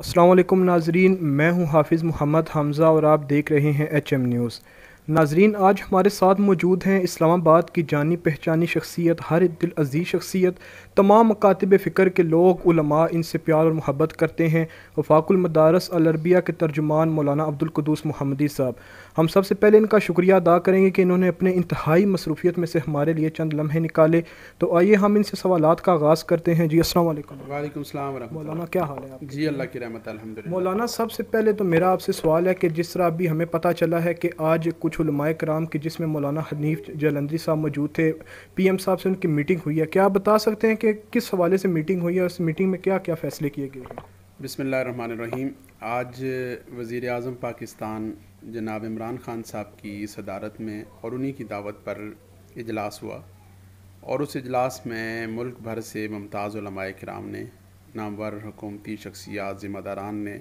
असलम नाजरीन मैं हूं हाफिज़ मोहम्मद हमज़ा और आप देख रहे हैं एच एम न्यूज़ नाजरीन आज हमारे साथ मौजूद हैं इस्लामाबाद की जानी पहचानी शख्सियत हर दिल अजीज़ शख्सियत तमाम मकातब फ़िक्र के लोग उलमा इनसे प्यार और मोहब्बत करते हैं वफाकुल मदारस अलरबिया के तर्जुमान मौलाना अब्दुल मोहम्मदी साहब हम सबसे पहले इनका शुक्रिया अदा करेंगे कि इन्होंने अपने इंतहाई मसरूफियत में से हमारे लिए चंद लम्हे निकाले तो आइए हम इनसे सवाल का आगाज़ करते हैं जी असल वालेकुम मौलाना क्या हाल है आप जी अल्लाह की रहमत मौलाना सबसे पहले तो मेरा आपसे सवाल है कि जिस तरह अभी हमें पता चला है कि आज कुछ कराम के जिसमें मौलाना हनीफ जलंदरी साहब मौजूद थे पी एम साहब से उनकी मीटिंग हुई है क्या आप बता सकते हैं कि किस हवाले से मीटिंग हुई है और उस मीटिंग में क्या क्या फ़ैसले किए गए हैं बसमीम आज वज़ी अजम पाकिस्तान जनाब इमरान ख़ान साहब की सदारत में और उन्हीं की दावत पर इजलास हुआ और उस इजलास में मुल्क भर से ममताज़ कराम ने नामवर हुकूमती शख्सियात ज़िम्मेदारान ने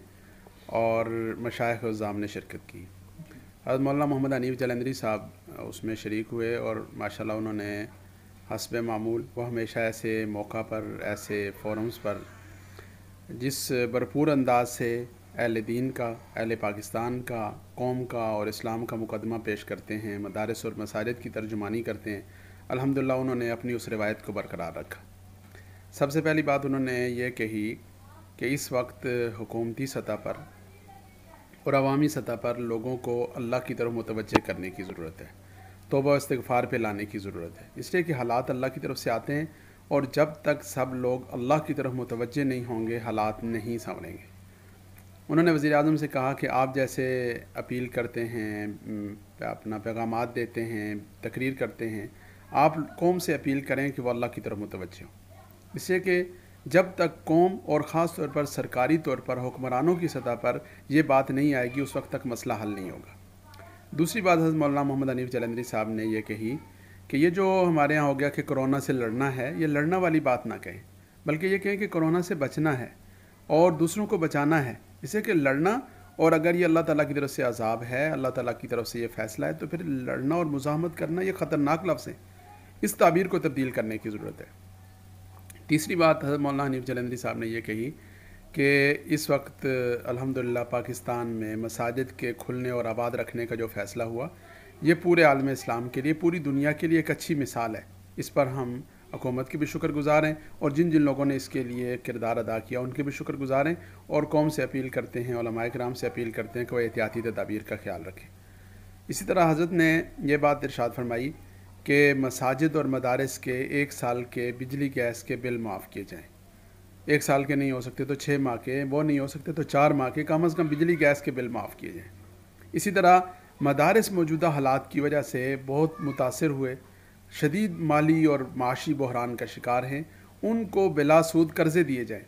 और मशाइ ज़ाम ने शिरकत की हज़रत मौलाना मोहम्मद अनीफ जलंदरी साहब उसमें शरीक हुए और माशाल्लाह उन्होंने हसब मामूल वो हमेशा ऐसे मौका पर ऐसे फोरम्स पर जिस भरपूर अंदाज से अहल दीन का अहल पाकिस्तान का कौम का और इस्लाम का मुकदमा पेश करते हैं मदारस और मसाजिद की तर्जुमानी करते हैं अल्हम्दुलिल्लाह उन्होंने अपनी उस रिवायत को बरकरार रखा सबसे पहली बात उन्होंने ये कही कि इस वक्त हुकूमती सतह पर और अवामी सतह पर लोगों को अल्लाह की तरफ मुतवजह करने की ज़रूरत है तोबा इस्तफ़ार पर लाने की ज़रूरत है इसलिए कि हालात अल्लाह की तरफ से आते हैं और जब तक सब लोग अल्लाह की तरफ मुतवजह नहीं होंगे हालात नहीं संवरेंगे उन्होंने वज़ी अजम से कहा कि आप जैसे अपील करते हैं अपना पैगाम देते हैं तकरीर करते हैं आप कौम से अपील करें कि वह अल्लाह की तरफ मुतवजह हो इससे कि जब तक कौम और ख़ास तौर पर सरकारी तौर पर हुक्मरानों की सतह पर यह बात नहीं आएगी उस वक्त तक मसला हल नहीं होगा दूसरी बात हज मौलाना मोहम्मद अनीफ जलंदरी साहब ने यह कही कि ये जो हमारे यहाँ हो गया कि कोरोना से लड़ना है ये लड़ना वाली बात ना कहें बल्कि ये कहें कि कोरोना से बचना है और दूसरों को बचाना है इसे कि लड़ना और अगर ये अल्लाह ताला की तरफ से अजाब है अल्लाह ताला की तरफ से ये फैसला है तो फिर लड़ना और मुजामत करना ये ख़तरनाक लफ्ज़ है इस ताबीर को तब्दील करने की ज़रूरत है तीसरी बात हजरत मौलाना हनीफ जलंधरी साहब ने यह कही कि इस वक्त अल्हम्दुलिल्लाह पाकिस्तान में मसाजिद के खुलने और आबाद रखने का जो फ़ैसला हुआ ये पूरे आलम इस्लाम के लिए पूरी दुनिया के लिए एक अच्छी मिसाल है इस पर हम हुकूमत के भी गुज़ार हैं और जिन जिन लोगों ने इसके लिए किरदार अदा किया उनके भी गुज़ार हैं और कौम से अपील करते हैं ओलमाए कराम से अपील करते हैं कि वह एहतियाती तदाबीर का ख्याल रखें इसी तरह हजरत ने यह बात इरशाद फरमाई कि मसाजिद और मदारस के एक साल के बिजली गैस के बिल माफ़ किए जाएँ एक साल के नहीं हो सकते तो छः माह के वो नहीं हो सकते तो चार माह के कम अज़ कम बिजली गैस के बिल माफ़ किए जाएँ इसी तरह मदारस मौजूदा हालात की वजह से बहुत मुतासर हुए शदीद माली और माशी बहरान का शिकार हैं उनको बिला सूद कर्ज़े दिए जाएँ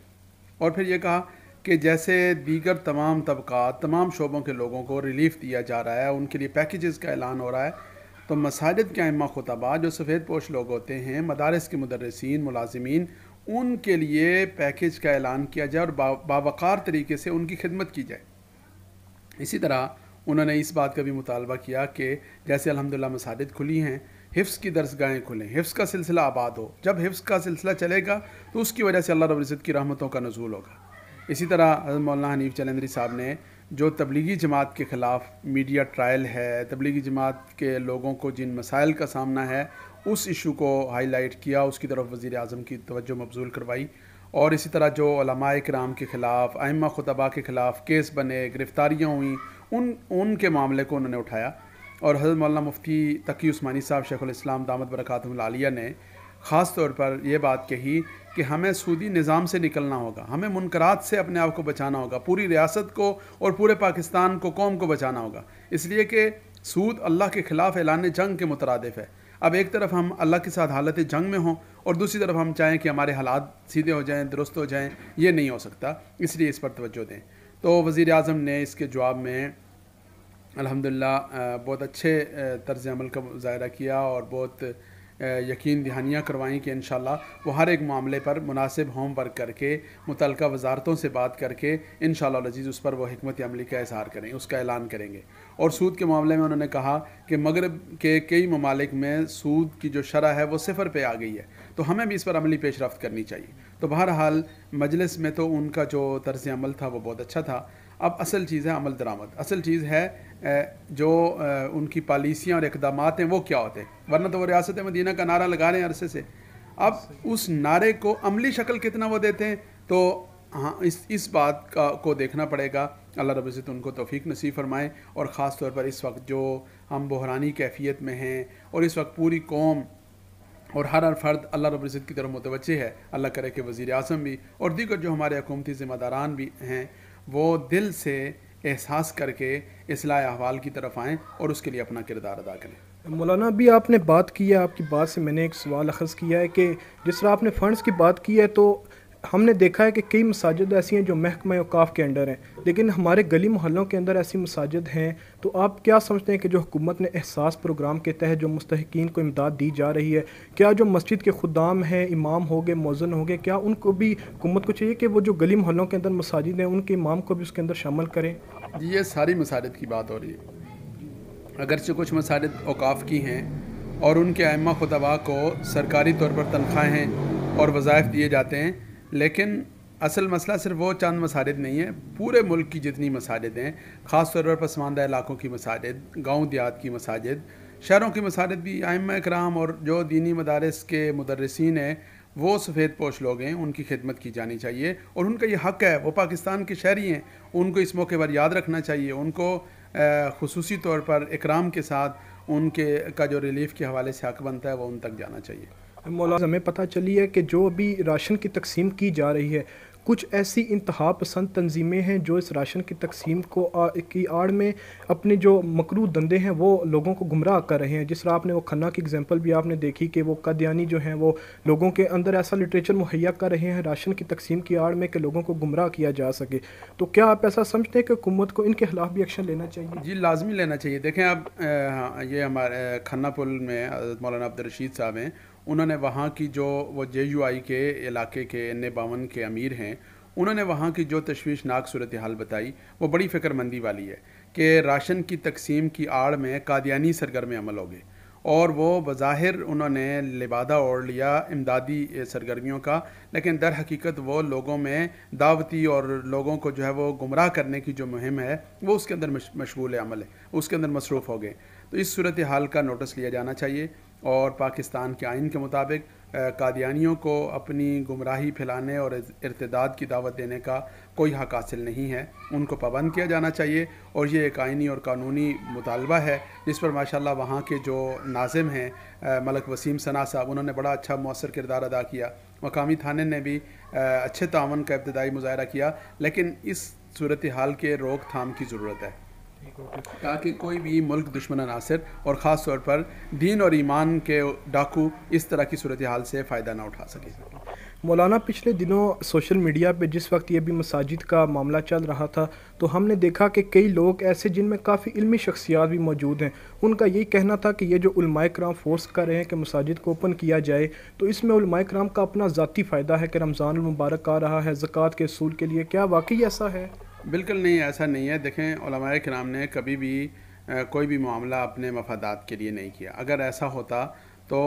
और फिर यह कहा कि जैसे दीगर तमाम तबका तमाम शोबों के लोगों को रिलीफ़ दिया जा रहा है उनके लिए पैकेजेस का ऐलान हो रहा है तो मसाजिद के अम्मा खुतबा जो सफ़ेद पोश लोग होते हैं मदारस के मदरसिन मुलाजमीन उनके लिए पैकेज का ऐलान किया जाए और बावकार तरीके से उनकी खिदमत की जाए इसी तरह उन्होंने इस बात का भी मुतालबा किया कि जैसे अलहमदिल्ला मसाजिद खुली हैं हिफ्स की दरसगाहें खुलें हिफ्स का सिलसिला आबाद हो जब हिफ्स का सिलसिला चलेगा तो उसकी वजह से अल्लाह रब्ज़त की रहमतों का नजूल होगा इसी तरह मौलाना हनीफ चलंदरी साहब ने जो तबलीगी जमात के ख़िलाफ़ मीडिया ट्रायल है तबलीगी जमात के लोगों को जिन मसाइल का सामना है उस इशू को हाईलाइट किया उसकी तरफ वज़ी अजम की तोज्जो मबजूल करवाई और इसी तरह जो कराम के ख़िलाफ़ आइमा खुतबा के ख़िलाफ़ केस बने गिरफ़्तारियाँ हुई उन उनके मामले को उन्होंने उठाया और हजरत मौलाना मुफ्ती तकी उस्मानी साहब शेखुलस्लाम दामद बरक़ातमिया ने ख़ास तौर पर यह बात कही कि हमें सूदी निज़ाम से निकलना होगा हमें मुनकरात से अपने आप को बचाना होगा पूरी रियासत को और पूरे पाकिस्तान को कौम को बचाना होगा इसलिए कि सूद अल्लाह के ख़िलाफ़ ऐलान जंग के मुतरदफ़ है अब एक तरफ हम अल्लाह के साथ हालत जंग में हों और दूसरी तरफ हम चाहें कि हमारे हालात सीधे हो जाएं दुरुस्त हो जाएं ये नहीं हो सकता इसलिए इस पर तोज्जो दें तो वज़ी अजम ने इसके जवाब में अलहमदिल्ला बहुत अच्छे तर्ज अमल का मुजाहरा किया और बहुत यकीन दहानियाँ करवाएँ कि इन वो हर एक मामले पर मुनासिब होम वर्क करके मुतल वजारतों से बात करके इन शजीज़ उस पर वह हमत अमली का इजहार करें उसका ऐलान करेंगे और सूद के मामले में उन्होंने कहा कि मगरब के कई ममालिक में सूद की जो शरह है वो सिफर पे आ गई है तो हमें भी इस पर अमली पेश रफ्त करनी चाहिए तो बहरहाल मजलिस में तो उनका जो तर्ज अमल था वो बहुत अच्छा था अब असल चीज़ है अमल दरामद असल चीज़ है जो उनकी पॉलिसियाँ और इकदाम हैं वो क्या होते हैं वरना तो वो रियासत मदीना का नारा लगा रहे हैं अरसे से अब उस नारे को अमली शक्ल कितना वो देते हैं तो हाँ इस इस बात का को देखना पड़ेगा अल्लाह रब उनको तोफ़ी नसीब फ़रमाए और ख़ास तौर पर इस वक्त जो हम बहरानी कैफियत में हैं और इस वक्त पूरी कौम और हर हर फर्द अल्लाह रब की तरफ मुतवजह है अल्लाह करे कि वज़ी अजम भी और दीगर जो हमारे हकूमती ज़िम्मेदारान भी हैं वो दिल से एहसास करके असलाह अहवाल की तरफ आएँ और उसके लिए अपना किरदार अदा करें मौलाना अभी आपने बात की है आपकी बात से मैंने एक सवाल अखज़ किया है कि जिस तरह आपने फ़ंड्स की बात की है तो हमने देखा है कि कई मसाजिद ऐसी हैं जो महकमे अवकाफ़ के अंडर हैं लेकिन हमारे गली मोहल्लों के अंदर ऐसी मसाजिद हैं तो आप क्या समझते हैं कि जो हुकूमत ने एहसास प्रोग्राम के तहत जो मुस्तकिन को इमदाद दी जा रही है क्या जो मस्जिद के खुदाम हैं इमाम हो गए मौजन हो गए क्या उनको भी हुकूमत को चाहिए कि वो जो गली मोहल्लों के अंदर मसाजिद हैं उनके इमाम को भी उसके अंदर शामिल करें जी ये सारी मसाजिद की बात हो रही है अगरचे कुछ मसाजिद अवकाफ़ की हैं और उनके आयमा खुदबा को सरकारी तौर पर तनख्वाहें और वज़ायफ़ दिए जाते हैं लेकिन असल मसला सिर्फ वो चंद मसाजिद नहीं है पूरे मुल्क की जितनी मसाजिद हैं ख़ास तौर पर पसमानदा इलाकों की मसाजिद गाँव देहात की मसाजिद शहरों की मसाजिद भी आम कराम और जो दीनी मदारस के मदरसिन हैं वो सफ़ेद पोश लोग हैं उनकी खिदमत की जानी चाहिए और उनका ये हक़ है वो पाकिस्तान के शहरी हैं उनको इस मौके पर याद रखना चाहिए उनको खसूसी तौर पर इकराम के साथ उनके का जो रिलीफ़ के हवाले से हक़ बनता है वो उन तक जाना चाहिए मौलाना हमें पता चली है कि जो अभी राशन की तकसीम की जा रही है कुछ ऐसी इंतहा पसंद तंजीमें हैं जो इस राशन की तकसीम को आ, की आड़ में अपने जो मकरू धंधे हैं वो लोगों को गुमराह कर रहे हैं जिस तरह आपने वो खन्ना की एग्जांपल भी आपने देखी कि वो कदयानी जो हैं वो लोगों के अंदर ऐसा लिटरेचर मुहैया कर रहे हैं राशन की तकसीम की आड़ में कि लोगों को गुमराह किया जा सके तो क्या आप ऐसा समझते हैं कि हुकूमत को इनके खिलाफ भी एक्शन लेना चाहिए जी लाजमी लेना चाहिए देखें आप हाँ, ये हमारे खन्ना पुल में मौलाना अब्दुलरशीद साहब हैं उन्होंने वहाँ की जो वो जे यू आई के इलाके के एन बावन के अमीर हैं उन्होंने वहाँ की जो तशवीशनाक सूरत हाल बताई वो बड़ी फ़िक्रमंदी वाली है कि राशन की तकसीम की आड़ में कादियानी सरगर्म अमल हो गए और वो बज़ाहिर उन्होंने लिबादा ओढ़ लिया इमदादी सरगर्मियों का लेकिन दर हकीकत वो लोगों में दावती और लोगों को जो है वो गुमराह करने की जो मुहिम है वो उसके अंदर मशगूल अमल है उसके अंदर मसरूफ़ हो गए तो इस सूरत हाल का नोटिस लिया जाना चाहिए और पाकिस्तान के आइन के मुताबिक कादियानियों को अपनी गुमराही फैलाने और इरतदाद की दावत देने का कोई हक हासिल नहीं है उनको पाबंद किया जाना चाहिए और ये एक आइनी और कानूनी मुतालबा है जिस पर माशाल्लाह वहाँ के जो नाजिम हैं मलक वसीम सना साहब उन्होंने बड़ा अच्छा मौसर किरदार अदा किया मकामी थाने ने भी अच्छे तावन का इब्तदाई मुजाहरा किया लेकिन इस सूरत हाल के रोकथाम की ज़रूरत है ताकि कोई भी मुल्क दुश्मन अनासर और ख़ास तौर पर दीन और ईमान के डाकू इस तरह की सूरत हाल से फ़ायदा ना उठा सके मौलाना पिछले दिनों सोशल मीडिया पे जिस वक्त ये भी मसाजिद का मामला चल रहा था तो हमने देखा कि कई लोग ऐसे जिनमें काफ़ी इल्मी शख्सियात भी मौजूद हैं उनका यही कहना था कि ये जो उलमाए कराम फोर्स कर रहे हैं कि मसाजिद को ओपन किया जाए तो इसमें उलमाए कराम का अपना ज़ाती फ़ायदा है कि रमज़ान मुबारक आ रहा है ज़क़़त के असूल के लिए क्या वाकई ऐसा है बिल्कुल नहीं ऐसा नहीं है देखें कराम ने कभी भी कोई भी मामला अपने मफादात के लिए नहीं किया अगर ऐसा होता तो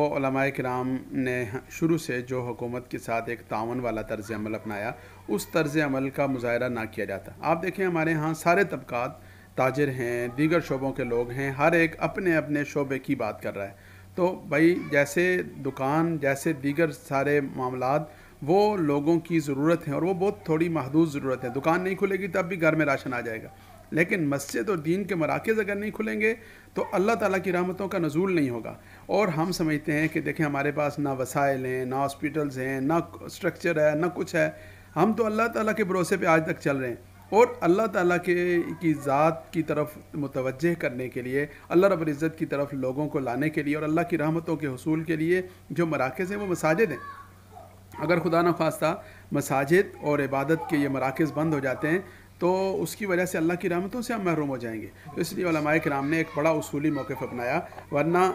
कराम ने शुरू से जो हुकूमत के साथ एक तावन वाला तर्ज अमल अपनाया उस तर्ज अमल का मुजाहरा ना किया जाता आप देखें हमारे यहाँ सारे तबक़ात ताजर हैं दीगर शोबों के लोग हैं हर एक अपने अपने शोबे की बात कर रहा है तो भाई जैसे दुकान जैसे दीगर सारे मामला वो लोगों की ज़रूरत है और वो बहुत थोड़ी महदूद ज़रूरत है दुकान नहीं खुलेगी तब तो भी घर में राशन आ जाएगा लेकिन मस्जिद और दीन के मराकज़ अगर नहीं खुलेंगे तो अल्लाह ताला की रहमतों का नजूल नहीं होगा और हम समझते हैं कि देखें हमारे पास ना वसाइल हैं ना हॉस्पिटल्स हैं ना स्ट्रक्चर है ना कुछ है हम तो अल्लाह ताला के भरोसे पे आज तक चल रहे हैं और अल्लाह ताला के की ज़ात की तरफ मुतवजह करने के लिए अल्लाह रब इज़्ज़त की तरफ लोगों को लाने के लिए और अल्लाह की रहमतों के हसूल के लिए जो मराकज़ हैं वो मसाजिद हैं अगर खुदा न खास्ता मसाजिद और इबादत के ये मराकज़ बंद हो जाते हैं तो उसकी वजह से अल्लाह की रहमतों से हम महरूम हो जाएंगे तो इसलिए कराम ने एक बड़ा उसूली मौक़ अपनाया वरना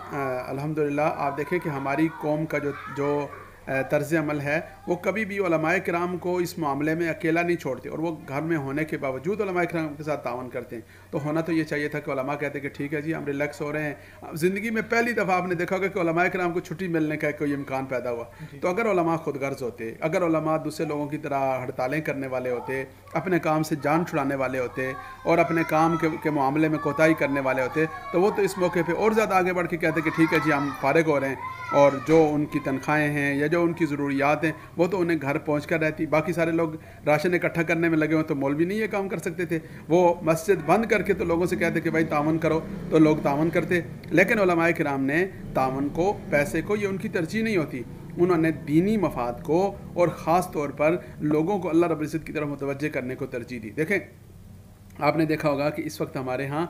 अल्हम्दुलिल्लाह आप देखें कि हमारी कौम का जो जो तर्ज अमल है वो कभी भी कराम को इस मामले में अकेला नहीं छोड़ते और वो घर में होने के बावजूद कराम के साथ तावन करते हैं तो होना तो ये चाहिए था कि कहते कि ठीक है जी हम रिलैक्स हो रहे हैं ज़िंदगी में पहली दफ़ा आपने देखा होगा कि कराम को छुट्टी मिलने का कोई इम्कान पैदा हुआ तो अगर खुद गर्ज होते अगर दूसरे लोगों की तरह हड़तालें करने वाले होते अपने काम से जान छुड़ाने वाले होते और अपने काम के, के मामले में कोताही करने वाले होते तो वो तो इस मौके पर और ज़्यादा आगे बढ़ के कहते कि ठीक है जी हम फारग हो रहे हैं और जो उनकी तनख्वाहें हैं या जो उनकी ज़रूरियात हैं वो तो उन्हें घर पहुँच कर रहती बाकी सारे लोग राशन इकट्ठा करने में लगे हों तो मौलवी नहीं ये काम कर सकते थे वो मस्जिद बंद करके तो लोगों से कहते कि भाई तावन करो तो लोग तावन करते लेकिन कराम ने तावन को पैसे को ये उनकी तरजीह नहीं होती उन्होंने दीनी मफाद को और ख़ास तौर पर लोगों को अल्लाह रब्ज़त की तरफ मुतवजह करने को तरजीह दी देखें आपने देखा होगा कि इस वक्त हमारे यहाँ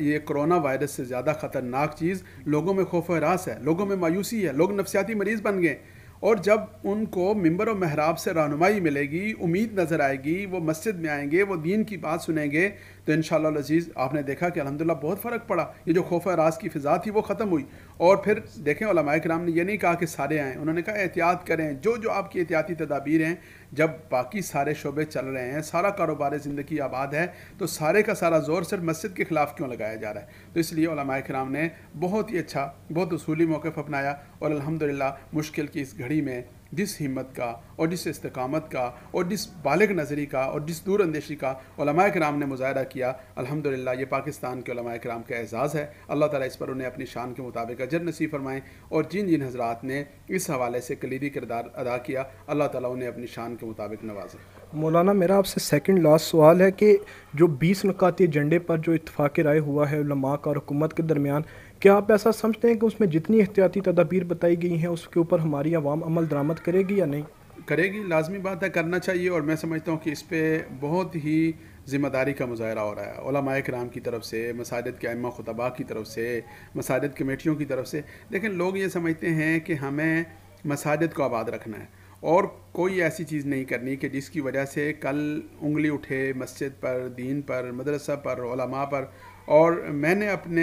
ये कोरोना वायरस से ज़्यादा ख़तरनाक चीज़ लोगों में खौफ रास है लोगों में मायूसी है लोग नफसियाती मरीज़ बन गए और जब उनको मंबर और महराब से रहनुमाई मिलेगी उम्मीद नज़र आएगी वो मस्जिद में आएंगे वो दीन की बात सुनेंगे तो इन शजीज़ आपने देखा कि अलहमदिल्ला बहुत फ़र्क पड़ा ये जो खौफ राज की फ़िज़ा थी वो ख़त्म हुई और फिर देखें कराम ने यह नहीं कहा कि सारे आएँ उन्होंने कहा एहतियात करें जो जो आपकी एहतियाती तदाबीर हैं जब बाकी सारे शोबे चल रहे हैं सारा कारोबार ज़िंदगी आबाद है तो सारे का सारा जोर सिर्फ मस्जिद के ख़िलाफ़ क्यों लगाया जा रहा है तो इसलिए कराम ने बहुत ही अच्छा बहुत असूली मौक़ अपनाया और अलहमदिल्ला मुश्किल की इस घड़ी में जिस हिम्मत का और जिस इस्तकामत का और जिस बालग नज़री का और जिस दूर अंदेशी का कराम ने मुजाहरा किया अलहमदिल्ला ये पाकिस्तान के कराम का एज़ाज़ है अल्लाह ताली इस पर उन्हें अपनी शान के मुताबिक अजर नसीब फरमाएँ और जिन जिन हजरात ने इस हवाले से कलीदी किरदार अदा किया अल्लाह ताली उन्हें अपनी शान के मुताबिक नवाजे मौलाना मेरा आपसे सेकंड लास्ट सवाल है कि जो बीस नकाती एजेंडे पर जो इतफाक़ राय हुआ है लमाक का और हुकूमत के दरमियान क्या आप ऐसा समझते हैं कि उसमें जितनी एहतियाती तदाबीर बताई गई हैं उसके ऊपर हमारी आवाम अमल दरामद करेगी या नहीं करेगी लाजमी बात है करना चाहिए और मैं समझता हूँ कि इस पर बहुत ही ज़िम्मेदारी का मुजाहरा हो रहा है कराम की तरफ से मसाजिद के अम्मा खुतबा की तरफ से मसाजिद कमेटियों की तरफ से लेकिन लोग ये समझते हैं कि हमें मसाजिद को आबाद रखना है और कोई ऐसी चीज़ नहीं करनी कि जिसकी वजह से कल उंगली उठे मस्जिद पर दीन पर मदरसा पर पर और मैंने अपने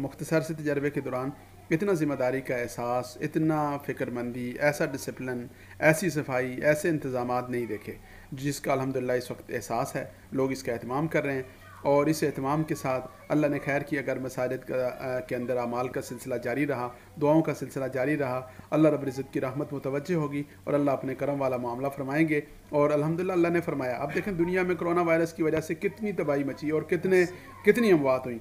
मुख्तसर से तजर्बे के दौरान इतना ज़िम्मेदारी का एहसास इतना फ़िक्रमंदी ऐसा डिसिप्लिन ऐसी सफाई ऐसे इंतज़ाम नहीं देखे जिसका अलहमदिल्ला इस वक्त एहसास है लोग इसका अहतमाम कर रहे हैं और इस अहतमाम के साथ अल्लाह ने खैर किया अगर मसाजिद के अंदर अमाल का सिलसिला जारी रहा दुआओं का सिलसिला जारी रहा अल्लाह रब रजत की रहमत मुतवजह होगी और अल्लाह अपने करम वाला मामला फरमाएंगे और अलहमदिल्ला अल्लाह ने फरमाया अब देखें दुनिया में कोरोना वायरस की वजह से कितनी तबाही मची और कितने कितनी अमवात हुई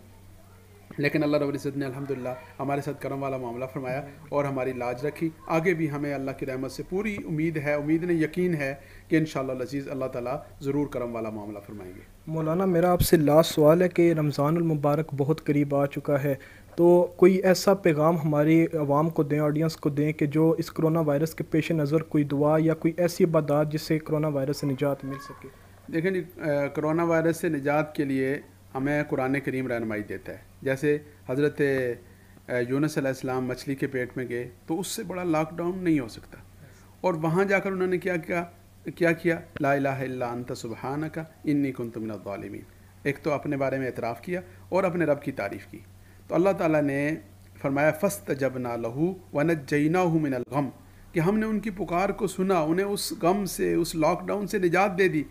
लेकिन अल्लाह रब्ज़त ने अलहमदिल्ला हमारे साथ करम वाला मामला फरमाया और हमारी लाज रखी आगे भी हमें अल्लाह की रहमत से पूरी उम्मीद है उम्मीद ने यकीन है कि इन शजीज़ अल्लाह ताला ज़रूर करम वाला मामला फरमाएंगे मौलाना मेरा आपसे लास्ट सवाल है कि रमज़ानमबारक बहुत करीब आ चुका है तो कोई ऐसा पैगाम हमारी आवाम को दें ऑडियंस को दें कि जो इस करोना वायरस के पेश नज़र कोई दुआ या कोई ऐसी इबादत जिससे करोना वायरस से निजात मिल सके देखें जी करोना वायरस से निजात के लिए हमें कुरान करीम रहनमाई देता है जैसे हज़रत यूनस अलैहिस्सलाम मछली के पेट में गए तो उससे बड़ा लॉकडाउन नहीं हो सकता और वहाँ जाकर उन्होंने क्या किया क्या किया ला इला सुबहान का इन्नी कन तुमिन एक तो अपने बारे में एतराफ़ किया और अपने रब की तारीफ़ की तो अल्लाह ताला ने फरमाया फ़स्त जब ना लहू जईना हूँ मिनल गम कि हमने उनकी पुकार को सुना उन्हें उस गम से उस लॉकडाउन से निजात दे दी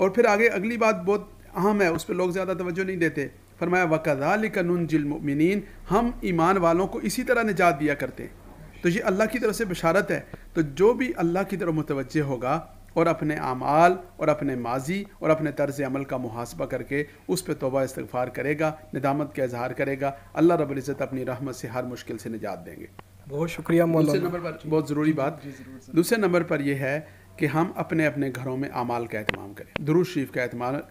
और फिर आगे अगली बात बहुत अहम है उस पर लोग ज़्यादा तवज्जो नहीं देते फरमाया वकदाल कनजिलमिन हम ईमान वालों को इसी तरह निजात दिया करते हैं तो ये अल्लाह की तरफ से बशारत है तो जो भी अल्लाह की तरफ मुतवजह होगा और अपने आमाल और अपने माजी और अपने तर्ज अमल का मुहासबा करके उस पर तोबा इस्तफ़ार करेगा निदामत का इजहार करेगा अल्लाह रबुल्ज़त अपनी रहमत से हर मुश्किल से निजात देंगे बहुत शुक्रिया दूसरे नंबर पर बहुत ज़रूरी बात दूसरे नंबर पर यह है कि हम अपने अपने घरों में अमाल का अहतमाम करें दुरुज शरीफ का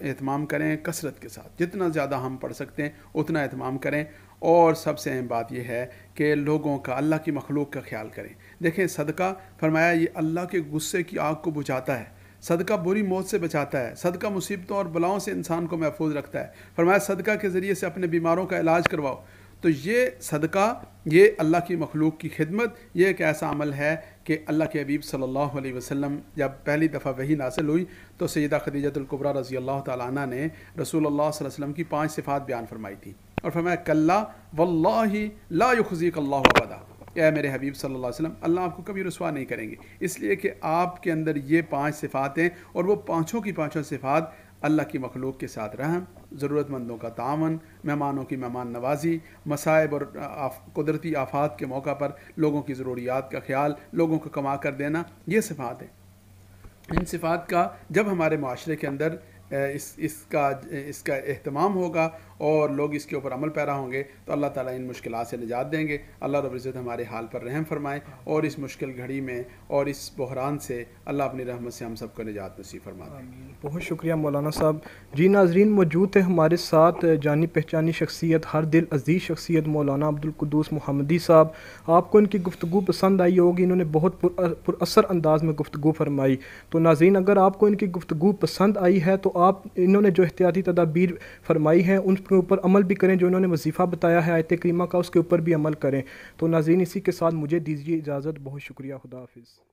अहतमाम करें कसरत के साथ जितना ज़्यादा हम पढ़ सकते हैं उतना अहतमाम करें और सबसे अहम बात यह है कि लोगों का अल्लाह की मखलूक का ख्याल करें देखें सदका फरमाया ये अल्लाह के गुस्से की आग को बुझाता है सदका बुरी मौत से बचाता है सदका मुसीबतों और बलाओं से इंसान को महफूज रखता है फरमाया सदका के ज़रिए से अपने बीमारों का इलाज करवाओ तो ये सदका ये अल्लाह की मखलूक की खिदमत ये एक ऐसा अमल है कि अल्लाह के हबीब सल्लल्लाहु अलैहि वसल्लम जब पहली दफ़ा वही नासिल हुई तो सैदा खदीजतुल्कुबरा रज़ी अल्लाह ताली ने रसूल अल्लाह वसल्लम की पाँच सिफ़ात बयान फरमाई थी और फरमाया कल्ला वल्लाही ला युखजीक अल्लाह वदा ए मेरे हबीब सल्लल्लाहु अलैहि वसल्लम अल्लाह आपको कभी रसवा नहीं करेंगे इसलिए कि आपके अंदर ये पांच सिफ़ात हैं और वो पांचों की पांचों सिफ़ात अल्लाह की मखलूक के साथ रहम ज़रूरतमंदों का तावन मेहमानों की मेहमान नवाजी मसायब और आफ, कुदरती आफात के मौका पर लोगों की ज़रूरियात का ख्याल लोगों को कमा कर देना ये सिफात है इन सिफात का जब हमारे माशरे के अंदर इस इसका इसका अहतमाम होगा और लोग इसके ऊपर अमल पैरा होंगे तो अल्लाह ताला इन मुश्किल से निजात देंगे अल्लाह रब्ज़त हमारे हाल पर रहम फरमाएँ और इस मुश्किल घड़ी में और इस बहरान से अल्लाह अपनी रहमत से हम सबको निजात नसीब फरमा दें बहुत शुक्रिया मौलाना साहब जी नाजरीन मौजूद थे हमारे साथ जानी पहचानी शख्सियत हर दिल अजीज़ शख्सियत मौलाना अब्दुलकदूस मोहम्मदी साहब आपको इनकी गुफ्तु पसंद आई होगी इन्होंने बहुत पुरअसर अंदाज में गुफ्तु फरमाई तो नाजीन अगर आपको इनकी गुफ्तु पसंद आई है तो आप इन्होंने जो एहतियाती तदाबीर फरमाई हैं उन के ऊपर अमल भी करें जो इन्होंने वजीफ़ा बताया है आयत करीमा का उसके ऊपर भी अमल करें तो नाजीन इसी के साथ मुझे दीजिए इजाज़त बहुत शुक्रिया खुदाफिज